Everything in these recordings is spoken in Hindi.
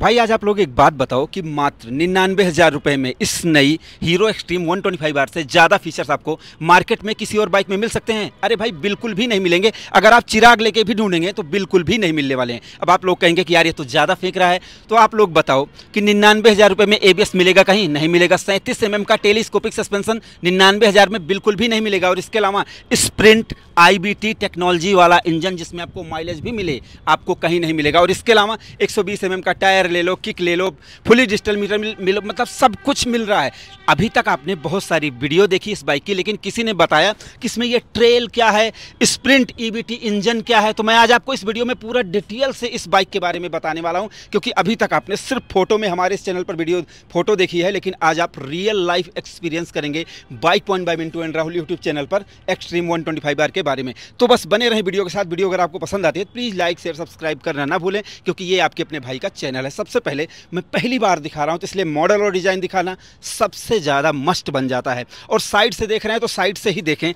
भाई आज आप लोग एक बात बताओ कि मात्र निन्यानवे हज़ार रुपये में इस नई हीरो एक्सट्रीम 125 ट्वेंटी आर से ज़्यादा फीचर्स आपको मार्केट में किसी और बाइक में मिल सकते हैं अरे भाई बिल्कुल भी नहीं मिलेंगे अगर आप चिराग लेके भी ढूंढेंगे तो बिल्कुल भी नहीं मिलने वाले हैं अब आप लोग कहेंगे कि यार ये तो ज़्यादा फेंक रहा है तो आप लोग बताओ कि निन्यानवे हज़ार रुपये में ए मिलेगा कहीं नहीं मिलेगा सैंतीस एम का टेलीस्कोपिक सस्पेंसन निन्यानवे हज़ार में बिल्कुल भी नहीं मिलेगा और इसके अलावा स्प्रिंट आईबीटी टेक्नोलॉजी वाला इंजन जिसमें आपको माइलेज भी मिले आपको कहीं नहीं मिलेगा और इसके अलावा 120 एमएम mm का टायर ले लो किक ले लो फुली डिजिटल मीटर मिल, मिलो मतलब सब कुछ मिल रहा है अभी तक आपने बहुत सारी वीडियो देखी इस बाइक की लेकिन किसी ने बताया कि इसमें यह ट्रेल क्या है स्प्रिंट ई इंजन क्या है तो मैं आज आपको इस वीडियो में पूरा डिटेल से इस बाइक के बारे में बताने वाला हूँ क्योंकि अभी तक आपने सिर्फ फोटो में हमारे इस चैनल पर वीडियो फोटो देखी है लेकिन आज आप रियल लाइफ एक्सपीरियंस करेंगे bike point by two and Rahul YouTube channel पर एक्सट्रीम वन ट्वेंटी के बारे में तो बस बने रहें वीडियो के साथ वीडियो अगर आपको पसंद आती है तो प्लीज़ लाइक शेयर सब्सक्राइब करना ना भूलें क्योंकि ये आपके अपने भाई का चैनल है सबसे पहले मैं पहली बार दिखा रहा हूँ तो इसलिए मॉडल और डिज़ाइन दिखाना सबसे ज़्यादा मस्ट बन जाता है और साइड से देख रहे हैं तो साइड से ही देखें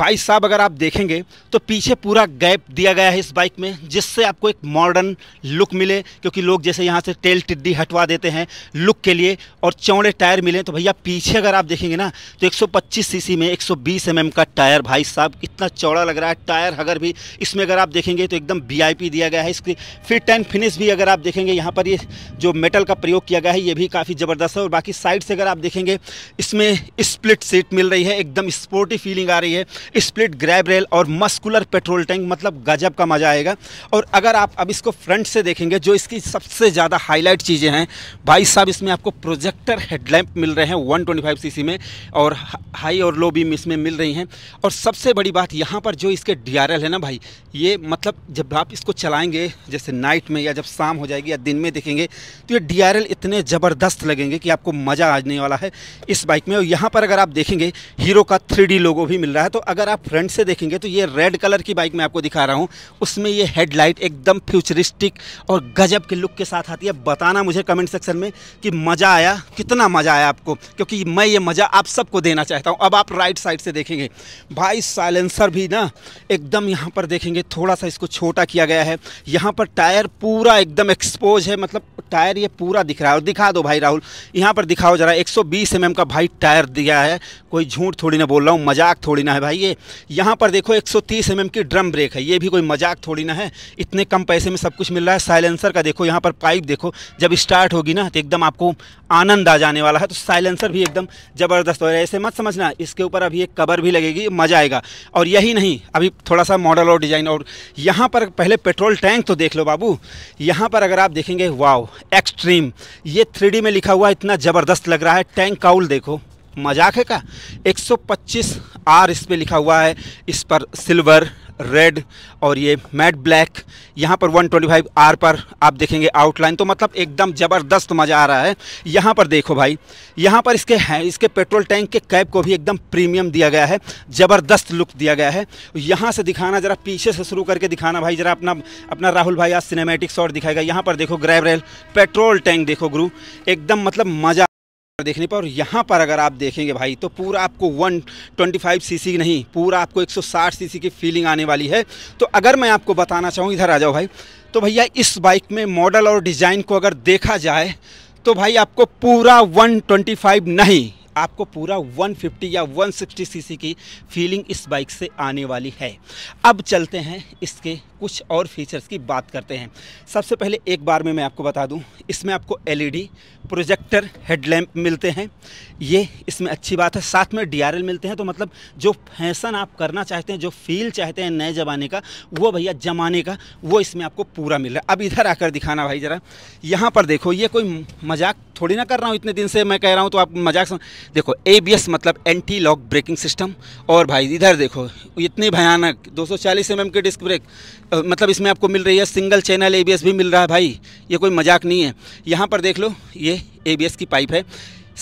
भाई साहब अगर आप देखेंगे तो पीछे पूरा गैप दिया गया है इस बाइक में जिससे आपको एक मॉडर्न लुक मिले क्योंकि लोग जैसे यहाँ से टेल टिड्डी हटवा देते हैं लुक के लिए और चौड़े टायर मिले तो भैया पीछे अगर आप देखेंगे ना तो 125 सीसी में 120 सौ mm का टायर भाई साहब इतना चौड़ा चौड़ा लग रहा है टायर अगर भी इसमें अगर आप देखेंगे तो एकदम वी दिया गया है इसकी फिट एंड फिनिश भी अगर आप देखेंगे यहाँ पर ये जो मेटल का प्रयोग किया गया है ये भी काफ़ी ज़बरदस्त है और बाकी साइड से अगर आप देखेंगे इसमें स्प्लिट सीट मिल रही है एकदम स्पोर्टी फीलिंग आ रही है स्प्लिट ग्रैब रेल और मस्कुलर पेट्रोल टैंक मतलब गजब का मज़ा आएगा और अगर आप अब इसको फ्रंट से देखेंगे जो इसकी सबसे ज़्यादा हाईलाइट चीज़ें हैं भाई साहब इसमें आपको प्रोजेक्टर हेडलैम्प मिल रहे हैं वन ट्वेंटी में और हाई और लो बीम इसमें मिल रही हैं और सबसे बड़ी बात यहाँ यहाँ पर जो इसके डी है ना भाई ये मतलब जब आप इसको चलाएंगे जैसे नाइट में या जब शाम हो जाएगी या दिन में देखेंगे तो ये डी इतने ज़बरदस्त लगेंगे कि आपको मज़ा आने वाला है इस बाइक में और यहाँ पर अगर आप देखेंगे हीरो का थ्री लोगो भी मिल रहा है तो अगर आप फ्रंट से देखेंगे तो ये रेड कलर की बाइक मैं आपको दिखा रहा हूँ उसमें ये हेडलाइट एकदम फ्यूचरिस्टिक और गजब के लुक के साथ आती है बताना मुझे कमेंट सेक्शन में कि मज़ा आया कितना मज़ा आया आपको क्योंकि मैं ये मज़ा आप सबको देना चाहता हूँ अब आप राइट साइड से देखेंगे भाई साइलेंसर भी भी ना एकदम यहाँ पर देखेंगे थोड़ा सा इसको छोटा किया गया है यहाँ पर टायर पूरा एकदम एक्सपोज है मतलब टायर ये पूरा दिख रहा है और दिखा दो भाई राहुल यहाँ पर दिखाओ जरा 120 सौ mm का भाई टायर दिया है कोई झूठ थोड़ी ना बोल रहा हूँ मजाक थोड़ी ना है भाई ये यहाँ पर देखो 130 सौ mm की ड्रम ब्रेक है ये भी कोई मजाक थोड़ी ना है इतने कम पैसे में सब कुछ मिल रहा है साइलेंसर का देखो यहाँ पर पाइप देखो जब स्टार्ट होगी ना तो एकदम आपको आनंद आ जाने वाला है तो साइलेंसर भी एकदम ज़बरदस्त हो रहा है ऐसे मत समझना इसके ऊपर अभी एक कवर भी लगेगी मज़ा आएगा और यही ही नहीं अभी थोड़ा सा मॉडल और डिज़ाइन और यहाँ पर पहले पेट्रोल टैंक तो देख लो बाबू यहाँ पर अगर आप देखेंगे वाओ एक्सट्रीम ये थ्री में लिखा हुआ इतना ज़बरदस्त लग रहा है टैंक काउल देखो मजाक है का 125 आर इस पर लिखा हुआ है इस पर सिल्वर रेड और ये मैट ब्लैक यहाँ पर 125 आर पर आप देखेंगे आउटलाइन तो मतलब एकदम ज़बरदस्त मज़ा आ रहा है यहाँ पर देखो भाई यहाँ पर इसके है इसके पेट्रोल टैंक के कैप को भी एकदम प्रीमियम दिया गया है ज़बरदस्त लुक दिया गया है यहाँ से दिखाना ज़रा पीछे से शुरू करके दिखाना भाई ज़रा अपना अपना राहुल भाई आज सिनेमेटिक शॉट दिखाएगा यहाँ पर देखो ग्रैब रेल पेट्रोल टैंक देखो गुरु एकदम मतलब मज़ा देखने पर और यहाँ पर अगर आप देखेंगे भाई तो पूरा आपको 125 सीसी नहीं पूरा आपको 160 सीसी की फीलिंग आने वाली है तो अगर मैं आपको बताना चाहूँ इधर आ जाओ भाई तो भैया इस बाइक में मॉडल और डिज़ाइन को अगर देखा जाए तो भाई आपको पूरा 125 नहीं आपको पूरा 150 या 160 सीसी की फीलिंग इस बाइक से आने वाली है अब चलते हैं इसके कुछ और फीचर्स की बात करते हैं सबसे पहले एक बार में मैं आपको बता दूं इसमें आपको एलईडी प्रोजेक्टर हेडलैम्प मिलते हैं ये इसमें अच्छी बात है साथ में डीआरएल मिलते हैं तो मतलब जो फैशन आप करना चाहते हैं जो फील चाहते हैं नए ज़माने का वो भैया जमाने का वो इसमें आपको पूरा मिल रहा है अब इधर आकर दिखाना भाई ज़रा यहाँ पर देखो ये कोई मजाक थोड़ी ना कर रहा हूँ इतने दिन से मैं कह रहा हूँ तो आप मजाक सुन देखो ए मतलब एंटी लॉक ब्रेकिंग सिस्टम और भाई इधर देखो इतनी भयानक दो सौ चालीस के डिस्क ब्रेक मतलब इसमें आपको मिल रही है सिंगल चैनल एबीएस भी मिल रहा है भाई ये कोई मजाक नहीं है यहाँ पर देख लो ये एबीएस की पाइप है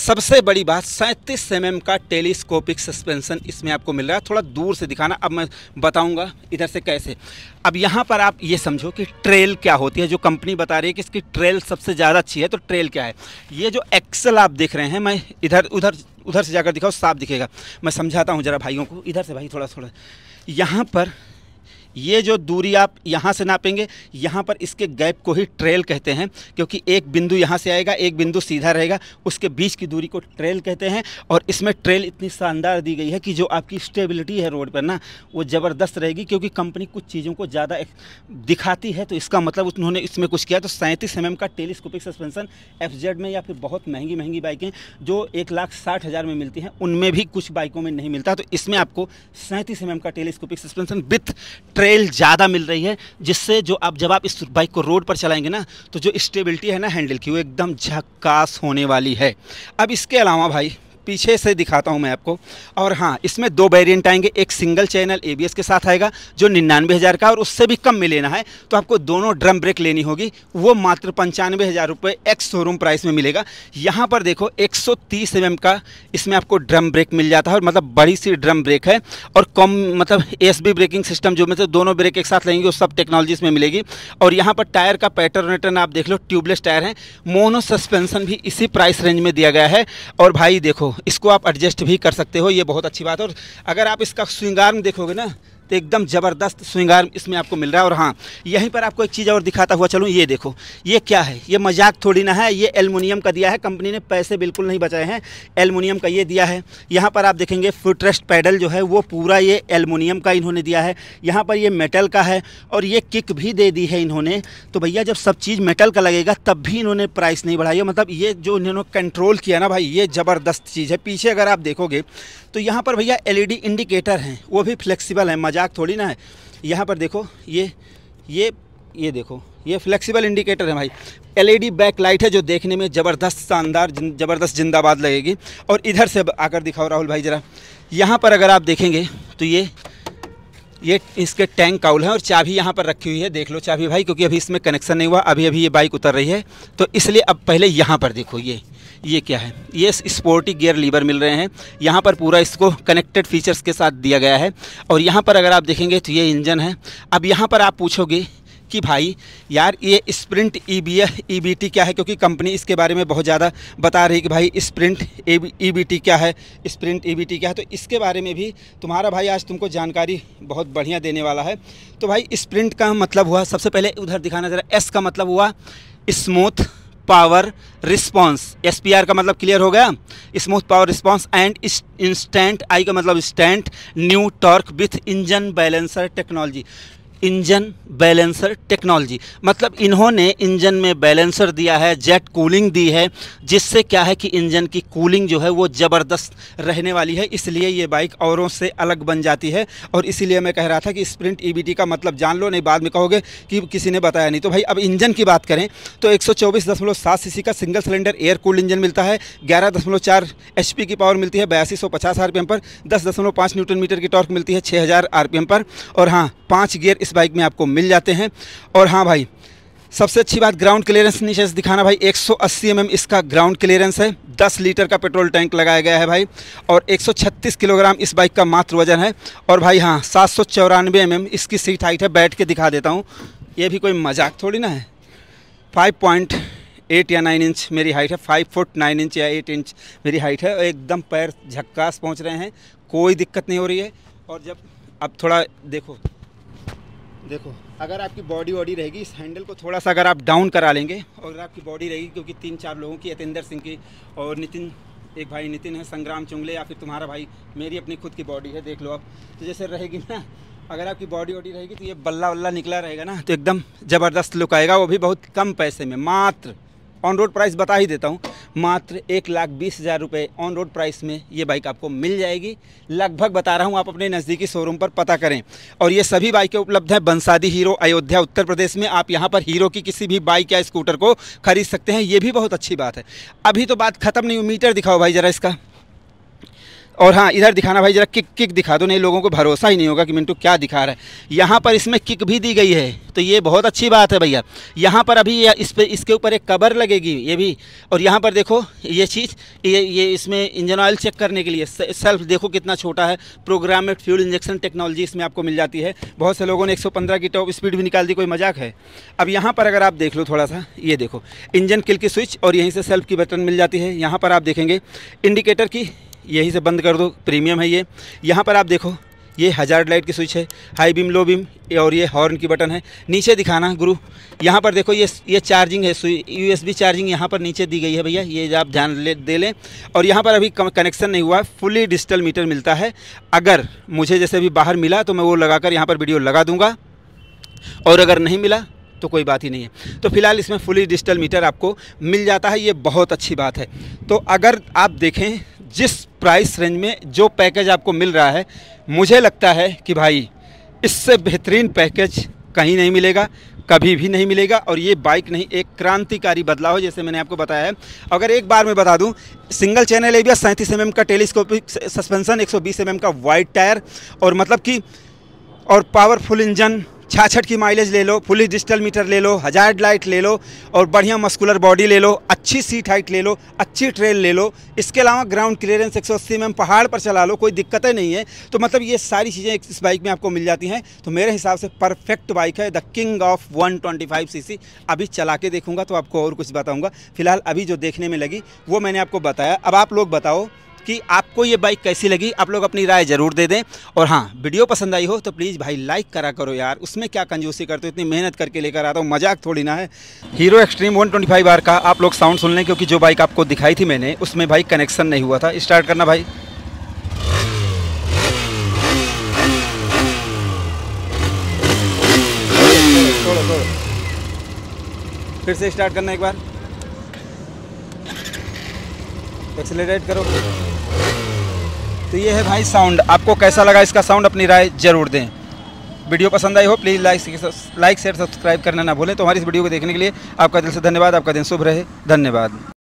सबसे बड़ी बात सैंतीस एम का टेलीस्कोपिक सस्पेंशन इसमें आपको मिल रहा है थोड़ा दूर से दिखाना अब मैं बताऊंगा इधर से कैसे अब यहाँ पर आप ये समझो कि ट्रेल क्या होती है जो कंपनी बता रही है कि इसकी ट्रेल सबसे ज़्यादा अच्छी है तो ट्रेल क्या है ये जो एक्सल आप देख रहे हैं मैं इधर उधर उधर से जाकर दिखाऊँ साफ दिखेगा मैं समझाता हूँ ज़रा भाइयों को इधर से भाई थोड़ा थोड़ा यहाँ पर ये जो दूरी आप यहाँ से नापेंगे यहाँ पर इसके गैप को ही ट्रेल कहते हैं क्योंकि एक बिंदु यहाँ से आएगा एक बिंदु सीधा रहेगा उसके बीच की दूरी को ट्रेल कहते हैं और इसमें ट्रेल इतनी शानदार दी गई है कि जो आपकी स्टेबिलिटी है रोड पर ना वो ज़बरदस्त रहेगी क्योंकि कंपनी कुछ चीज़ों को ज़्यादा दिखाती है तो इसका मतलब उन्होंने इसमें कुछ किया तो सैंतीस एम का टेलीस्कोपिक सस्पेंसन एफ में या फिर बहुत महंगी महंगी बाइकें जो एक लाख साठ हज़ार में मिलती हैं उनमें भी कुछ बाइकों में नहीं मिलता तो इसमें आपको सैंतीस एम का टेलीस्कोपिक सस्पेंसन विथ ट्रेल ज़्यादा मिल रही है जिससे जो आप जब आप इस बाइक को रोड पर चलाएंगे ना तो जो स्टेबिलिटी है ना हैंडल की वो एकदम झक्कास होने वाली है अब इसके अलावा भाई पीछे से दिखाता हूँ मैं आपको और हाँ इसमें दो वेरियंट आएंगे एक सिंगल चैनल ए के साथ आएगा जो निन्यानवे हज़ार का और उससे भी कम में लेना है तो आपको दोनों ड्रम ब्रेक लेनी होगी वो मात्र पंचानवे हज़ार रुपये एक्स शोरूम प्राइस में मिलेगा यहाँ पर देखो एक सौ का इसमें आपको ड्रम ब्रेक मिल जाता है और मतलब बड़ी सी ड्रम ब्रेक है और कम मतलब एस ब्रेकिंग सिस्टम जो मतलब दोनों ब्रेक एक साथ लेंगे वो सब टेक्नोलॉजी में मिलेगी और यहाँ पर टायर का पैटर्न वैटर्न आप देख लो ट्यूबलेस टायर है मोनो सस्पेंसन भी इसी प्राइस रेंज में दिया गया है और भाई देखो इसको आप एडजस्ट भी कर सकते हो ये बहुत अच्छी बात है और अगर आप इसका श्रृंगार में देखोगे ना तो एकदम ज़बरदस्त श्रृंगार इसमें आपको मिल रहा है और हाँ यहीं पर आपको एक चीज़ और दिखाता हुआ चलूँ ये देखो ये क्या है ये मजाक थोड़ी ना है ये एलमिनियम का दिया है कंपनी ने पैसे बिल्कुल नहीं बचाए हैं एलमिनियम का ये दिया है यहाँ पर आप देखेंगे फुटरेस्ट पैडल जो है वो पूरा ये एलमिनियम का इन्होंने दिया है यहाँ पर ये मेटल का है और ये किक भी दे दी है इन्होंने तो भैया जब सब चीज़ मेटल का लगेगा तब भी इन्होंने प्राइस नहीं बढ़ाई मतलब ये जो इन्होंने कंट्रोल किया ना भाई ये ज़बरदस्त चीज़ है पीछे अगर आप देखोगे तो यहाँ पर भैया एलईडी इंडिकेटर e हैं वो भी फ्लेक्सिबल है मजाक थोड़ी ना है यहाँ पर देखो ये ये ये देखो ये फ्लेक्सिबल इंडिकेटर है भाई एलईडी लाइट e है जो देखने में ज़बरदस्त शानदार ज़बरदस्त जिंदाबाद लगेगी और इधर से आकर दिखाओ राहुल भाई ज़रा यहाँ पर अगर आप देखेंगे तो ये ये इसके टैंक काउल है और चाबी यहाँ पर रखी हुई है देख लो चाबी भाई क्योंकि अभी इसमें कनेक्शन नहीं हुआ अभी अभी ये बाइक उतर रही है तो इसलिए अब पहले यहाँ पर देखो ये ये क्या है ये स्पोर्टी गियर लीवर मिल रहे हैं यहाँ पर पूरा इसको कनेक्टेड फीचर्स के साथ दिया गया है और यहाँ पर अगर आप देखेंगे तो ये इंजन है अब यहाँ पर आप पूछोगे कि भाई यार ये sprint E B E B T क्या है क्योंकि कंपनी इसके बारे में बहुत ज़्यादा बता रही कि भाई स्प्रिंट ई बी टी क्या है स्प्रिंट ई बी टी क्या है तो इसके बारे में भी तुम्हारा भाई आज तुमको जानकारी बहुत बढ़िया देने वाला है तो भाई स्प्रिंट का मतलब हुआ सबसे पहले उधर दिखाना ज़रा एस का मतलब हुआ स्मूथ पावर रिस्पांस एसपीआर का मतलब क्लियर हो गया smooth power response and instant I का मतलब स्टेंट new torque with engine balancer technology engine balancer technology मतलब इन्होंने इंजन में बैलेंसर दिया है जेट कूलिंग दी है जिससे क्या है कि इंजन की कूलिंग जो है वो ज़बरदस्त रहने वाली है इसलिए ये बाइक औरों से अलग बन जाती है और इसीलिए मैं कह रहा था कि स्प्रिंट ई e का मतलब जान लो नहीं बाद में कहोगे कि किसी ने बताया नहीं तो भाई अब इंजन की बात करें तो एक सौ का single cylinder air cooled engine मिलता है ग्यारह दशमलव चार एच पी की पावर मिलती है बयासी सौ पचास आर पी एम पर दस दशमलव पाँच न्यूटन मीटर की टॉर्क मिलती है छः हज़ार आर पी एम पर और हाँ पाँच गियर इस बाइक में आपको मिल जाते हैं और हाँ भाई सबसे अच्छी बात ग्राउंड क्लियरेंस नीचे से दिखाना भाई 180 mm इसका ग्राउंड क्लियरेंस है 10 लीटर का पेट्रोल टैंक लगाया गया है भाई और 136 किलोग्राम इस बाइक का मात्र वजन है और भाई हाँ सात सौ चौरानवे एम इसकी सीट हाइट है बैठ के दिखा देता हूँ ये भी कोई मजाक थोड़ी ना है फाइव पॉइंट एट या नाइन इंच मेरी हाइट है फाइव फुट नाइन इंच या एट इंच मेरी हाइट है और एकदम पैर झक्कास पहुँच रहे हैं कोई दिक्कत नहीं हो रही है और जब अब थोड़ा देखो देखो अगर आपकी बॉडी वॉडी रहेगी इस हैंडल को थोड़ा सा अगर आप डाउन करा लेंगे और अगर आपकी बॉडी रहेगी क्योंकि तीन चार लोगों की यतेंद्र सिंह की और नितिन एक भाई नितिन है संग्राम चुंगले या फिर तुम्हारा भाई मेरी अपनी खुद की बॉडी है देख लो आप तो जैसे रहेगी ना अगर आपकी बॉडी वॉडी रहेगी तो ये बल्ला वल्ला निकला रहेगा ना तो एकदम ज़बरदस्त लुक आएगा वो भी बहुत कम पैसे में मात्र ऑन रोड प्राइस बता ही देता हूँ मात्र एक लाख बीस हज़ार रुपये ऑन रोड प्राइस में ये बाइक आपको मिल जाएगी लगभग बता रहा हूँ आप अपने नज़दीकी शोरूम पर पता करें और ये सभी बाइकें उपलब्ध हैं बंसादी हीरो अयोध्या उत्तर प्रदेश में आप यहाँ पर हीरो की किसी भी बाइक या स्कूटर को खरीद सकते हैं ये भी बहुत अच्छी बात है अभी तो बात खत्म नहीं हुई मीटर दिखाओ भाई ज़रा इसका और हाँ इधर दिखाना भाई जरा किक किक दिखा दो नहीं लोगों को भरोसा ही नहीं होगा कि मिंटू क्या दिखा रहा है यहाँ पर इसमें किक भी दी गई है तो ये बहुत अच्छी बात है भैया यहाँ पर अभी इस पर इसके ऊपर एक कबर लगेगी ये भी और यहाँ पर देखो ये चीज़ ये ये इसमें इंजन ऑयल चेक करने के लिए सेल्फ देखो कितना छोटा है प्रोग्रामेड फ्यूल इंजेक्शन टेक्नोलॉजी इसमें आपको मिल जाती है बहुत से लोगों ने एक की टॉप स्पीड भी निकाल दी कोई मजाक है अब यहाँ पर अगर आप देख लो थोड़ा सा ये देखो इंजन किल की स्विच और यहीं से सेल्फ की बटन मिल जाती है यहाँ पर आप देखेंगे इंडिकेटर की यहीं से बंद कर दो प्रीमियम है ये यहाँ पर आप देखो ये हज़ार लाइट की स्विच है हाई बीम लो बीम और ये हॉर्न की बटन है नीचे दिखाना गुरु यहाँ पर देखो ये ये चार्जिंग है यूएसबी चार्जिंग यहाँ पर नीचे दी गई है भैया ये आप ध्यान ले दे लें और यहाँ पर अभी कनेक्शन नहीं हुआ है फुली डिजिटल मीटर मिलता है अगर मुझे जैसे अभी बाहर मिला तो मैं वो लगा कर यहाँ पर वीडियो लगा दूँगा और अगर नहीं मिला तो कोई बात ही नहीं है तो फिलहाल इसमें फुली डिजिटल मीटर आपको मिल जाता है ये बहुत अच्छी बात है तो अगर आप देखें जिस प्राइस रेंज में जो पैकेज आपको मिल रहा है मुझे लगता है कि भाई इससे बेहतरीन पैकेज कहीं नहीं मिलेगा कभी भी नहीं मिलेगा और ये बाइक नहीं एक क्रांतिकारी बदलाव है जैसे मैंने आपको बताया है अगर एक बार मैं बता दूं सिंगल चैनल एबिया सैंतीस एम mm का टेलीस्कोपिक सस्पेंसन 120 एम का वाइट टायर और मतलब कि और पावरफुल इंजन छाछठ की माइलेज ले लो फुली डिजिटल मीटर ले लो हजार लाइट ले लो और बढ़िया मस्कुलर बॉडी ले लो अच्छी सीट हाइट ले लो अच्छी ट्रेल ले लो इसके अलावा ग्राउंड क्लियरेंस एक सौ अस्सी में पहाड़ पर चला लो कोई दिक्कतें नहीं है तो मतलब ये सारी चीज़ें इस बाइक में आपको मिल जाती हैं तो मेरे हिसाब से परफेक्ट बाइक है the king of one twenty अभी चला के देखूँगा तो आपको और कुछ बताऊँगा फिलहाल अभी जो देखने में लगी वो मैंने आपको बताया अब आप लोग बताओ कि आपको ये बाइक कैसी लगी आप लोग अपनी राय ज़रूर दे दें और हाँ वीडियो पसंद आई हो तो प्लीज़ भाई लाइक करा करो यार उसमें क्या कंजूसी करते हो इतनी मेहनत करके लेकर आता हूँ मजाक थोड़ी ना है Hero Xtreme one twenty R का आप लोग साउंड सुन लें क्योंकि जो बाइक आपको दिखाई थी मैंने उसमें भाई कनेक्शन नहीं हुआ था स्टार्ट करना भाई फिर से स्टार्ट करना एक बार एक्सेलरेट करो तो ये है भाई साउंड आपको कैसा लगा इसका साउंड अपनी राय जरूर दें वीडियो पसंद आई हो please like like share subscribe करना ना भूलें तो हमारी इस वीडियो को देखने के लिए आपका दिल से धन्यवाद आपका दिन शुभ रहे धन्यवाद